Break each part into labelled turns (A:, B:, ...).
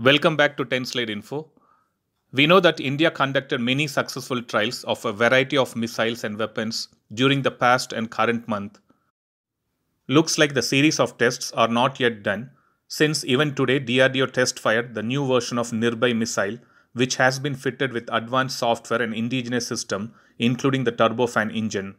A: Welcome back to 10 Slide Info. We know that India conducted many successful trials of a variety of missiles and weapons during the past and current month. Looks like the series of tests are not yet done, since even today DRDO test fired the new version of Nirbhay missile, which has been fitted with advanced software and indigenous system, including the turbofan engine.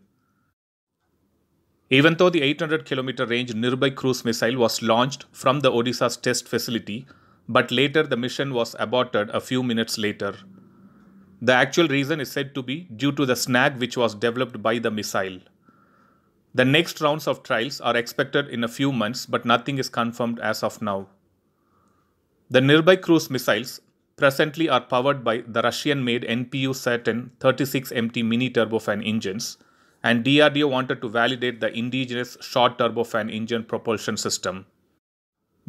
A: Even though the 800 km range Nirbhay cruise missile was launched from the Odisha's test facility, but later the mission was aborted a few minutes later. The actual reason is said to be due to the snag which was developed by the missile. The next rounds of trials are expected in a few months, but nothing is confirmed as of now. The nearby cruise missiles presently are powered by the Russian made NPU Saturn 36MT mini turbofan engines, and DRDO wanted to validate the indigenous short turbofan engine propulsion system.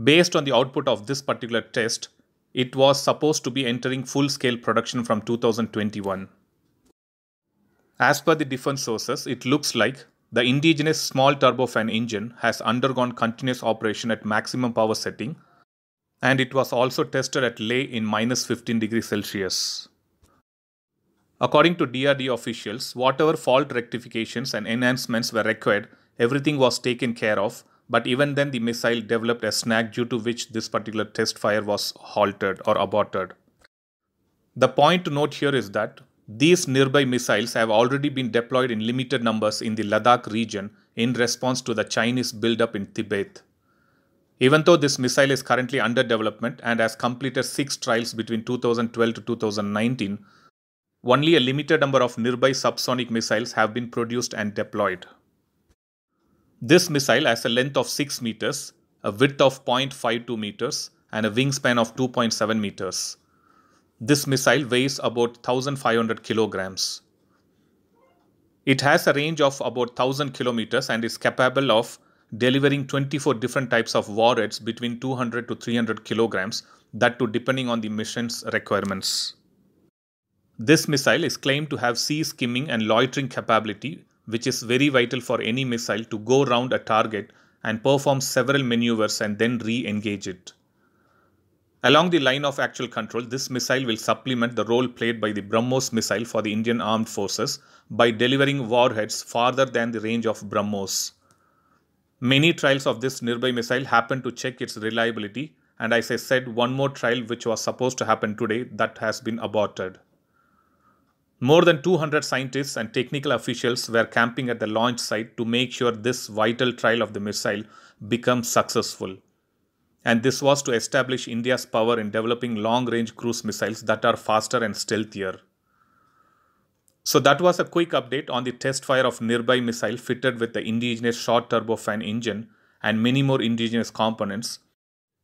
A: Based on the output of this particular test, it was supposed to be entering full scale production from 2021. As per the different sources, it looks like the indigenous small turbofan engine has undergone continuous operation at maximum power setting and it was also tested at lay in minus 15 degrees Celsius. According to DRD officials, whatever fault rectifications and enhancements were required, everything was taken care of but even then, the missile developed a snag due to which this particular test fire was halted or aborted. The point to note here is that these nearby missiles have already been deployed in limited numbers in the Ladakh region in response to the Chinese buildup in Tibet. Even though this missile is currently under development and has completed six trials between 2012 to 2019, only a limited number of nearby subsonic missiles have been produced and deployed. This missile has a length of 6 meters, a width of 0.52 meters, and a wingspan of 2.7 meters. This missile weighs about 1500 kilograms. It has a range of about 1000 kilometers and is capable of delivering 24 different types of warheads between 200 to 300 kilograms, that too depending on the mission's requirements. This missile is claimed to have sea skimming and loitering capability which is very vital for any missile to go round a target and perform several maneuvers and then re-engage it. Along the line of actual control, this missile will supplement the role played by the BrahMos missile for the Indian Armed Forces by delivering warheads farther than the range of BrahMos. Many trials of this nearby missile happened to check its reliability, and as I said, one more trial which was supposed to happen today that has been aborted. More than 200 scientists and technical officials were camping at the launch site to make sure this vital trial of the missile becomes successful. And this was to establish India's power in developing long range cruise missiles that are faster and stealthier. So, that was a quick update on the test fire of nearby missile fitted with the indigenous short turbofan engine and many more indigenous components.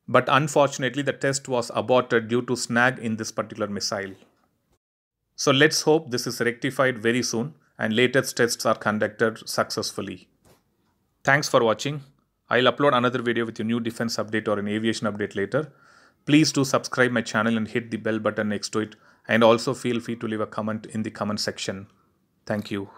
A: But unfortunately, the test was aborted due to snag in this particular missile. So let's hope this is rectified very soon and latest tests are conducted successfully. Thanks for watching. I'll upload another video with a new defense update or an aviation update later. Please do subscribe my channel and hit the bell button next to it and also feel free to leave a comment in the comment section. Thank you.